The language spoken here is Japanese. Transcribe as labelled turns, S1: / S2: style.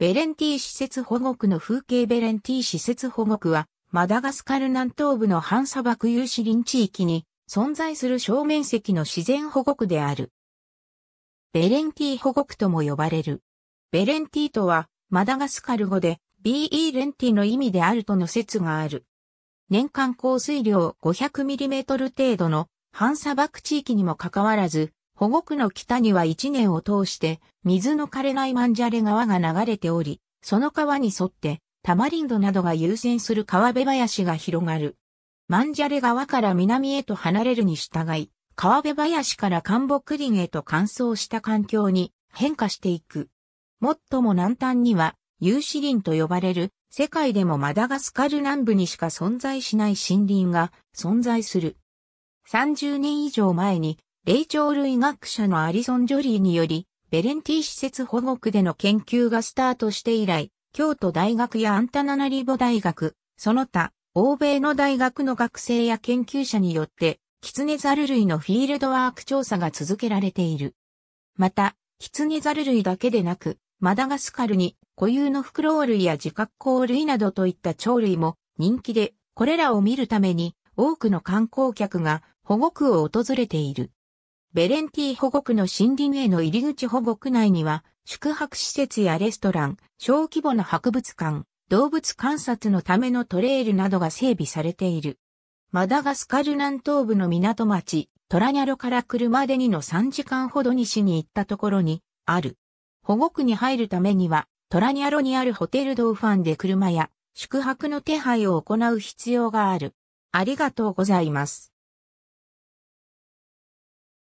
S1: ベレンティ施設保護区の風景ベレンティ施設保護区は、マダガスカル南東部の反砂漠有志林地域に存在する正面積の自然保護区である。ベレンティ保護区とも呼ばれる。ベレンティとは、マダガスカル語で、BE レンティの意味であるとの説がある。年間降水量 500mm 程度の反砂漠地域にもかかわらず、保護区の北には一年を通して水の枯れないマンジャレ川が流れており、その川に沿ってタマリンドなどが優先する川辺林が広がる。マンジャレ川から南へと離れるに従い、川辺林から寒木林へと乾燥した環境に変化していく。最も南端には有志林と呼ばれる世界でもマダガスカル南部にしか存在しない森林が存在する。30年以上前に霊長類学者のアリソン・ジョリーにより、ベレンティ施設保護区での研究がスタートして以来、京都大学やアンタナナリボ大学、その他、欧米の大学の学生や研究者によって、キツネザル類のフィールドワーク調査が続けられている。また、キツネザル類だけでなく、マダガスカルに固有のフクロウ類や自覚光類などといった鳥類も人気で、これらを見るために多くの観光客が保護区を訪れている。ベレンティ保護区の森林への入り口保護区内には、宿泊施設やレストラン、小規模な博物館、動物観察のためのトレイルなどが整備されている。マダガスカル南東部の港町、トラニャロから車で2の3時間ほど西に行ったところに、ある。保護区に入るためには、トラニャロにあるホテルドーファンで車や宿泊の手配を行う必要がある。ありがとうございます。